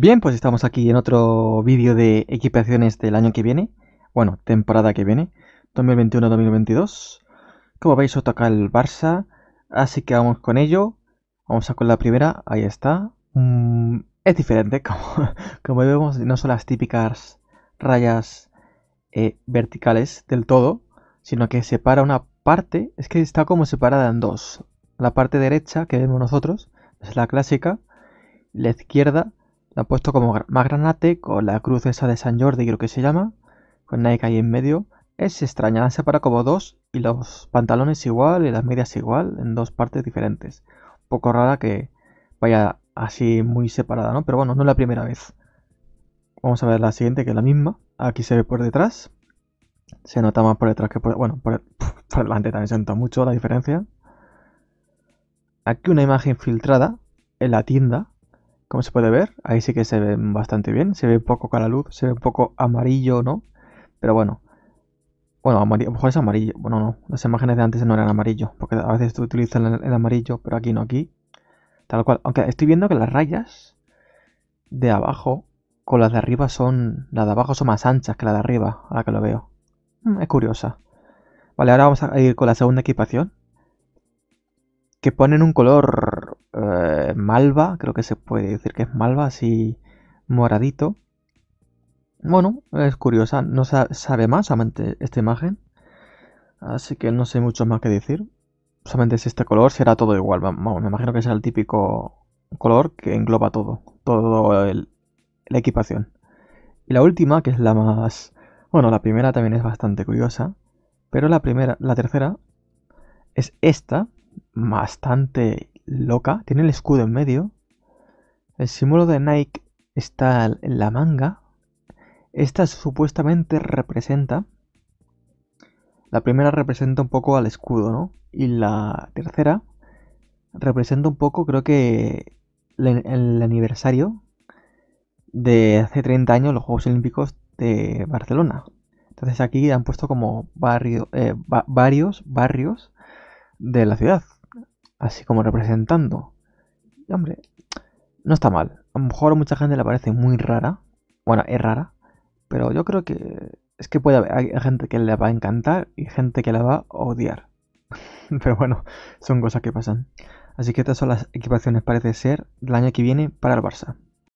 Bien, pues estamos aquí en otro vídeo de equipaciones del año que viene, bueno, temporada que viene, 2021-2022. Como veis, os toca el Barça, así que vamos con ello. Vamos a con la primera, ahí está. Mm, es diferente, como, como, vemos, no son las típicas rayas eh, verticales del todo, sino que separa una parte, es que está como separada en dos. La parte derecha que vemos nosotros es la clásica, la izquierda la han puesto como más granate con la cruz esa de San Jordi, creo que se llama, con Nike ahí en medio. Es extraña, la separa como dos y los pantalones igual y las medias igual, en dos partes diferentes. Un poco rara que vaya así muy separada, ¿no? Pero bueno, no es la primera vez. Vamos a ver la siguiente, que es la misma. Aquí se ve por detrás. Se nota más por detrás que por... Bueno, por delante también se nota mucho la diferencia. Aquí una imagen filtrada en la tienda como se puede ver, ahí sí que se ve bastante bien, se ve un poco la luz, se ve un poco amarillo, ¿no? Pero bueno, bueno, a lo mejor es amarillo, bueno, no, las imágenes de antes no eran amarillo, porque a veces tú utilizas el amarillo, pero aquí no, aquí, tal cual, aunque estoy viendo que las rayas de abajo con las de arriba son, las de abajo son más anchas que las de arriba, la que lo veo, mm, es curiosa. Vale, ahora vamos a ir con la segunda equipación, que ponen un color... Eh, malva, creo que se puede decir que es malva, así moradito. Bueno, es curiosa, no sabe más solamente esta imagen. Así que no sé mucho más que decir. Solamente es este color será todo igual. me imagino que será el típico color que engloba todo. Todo la equipación. Y la última, que es la más... Bueno, la primera también es bastante curiosa. Pero la primera, la tercera, es esta. Bastante loca, tiene el escudo en medio. El símbolo de Nike está en la manga. Esta supuestamente representa. La primera representa un poco al escudo, ¿no? Y la tercera representa un poco, creo que, el, aniversario de hace 30 años los Juegos Olímpicos de Barcelona. Entonces aquí han puesto como eh, varios barrios de la ciudad así como representando. Y, hombre, no está mal. A lo mejor a mucha gente le parece muy rara. Bueno, es rara. Pero yo creo que es que puede haber gente que le va a encantar y gente que la va a odiar. pero bueno, son cosas que pasan. Así que estas son las equipaciones, parece ser, del año que viene para el Barça.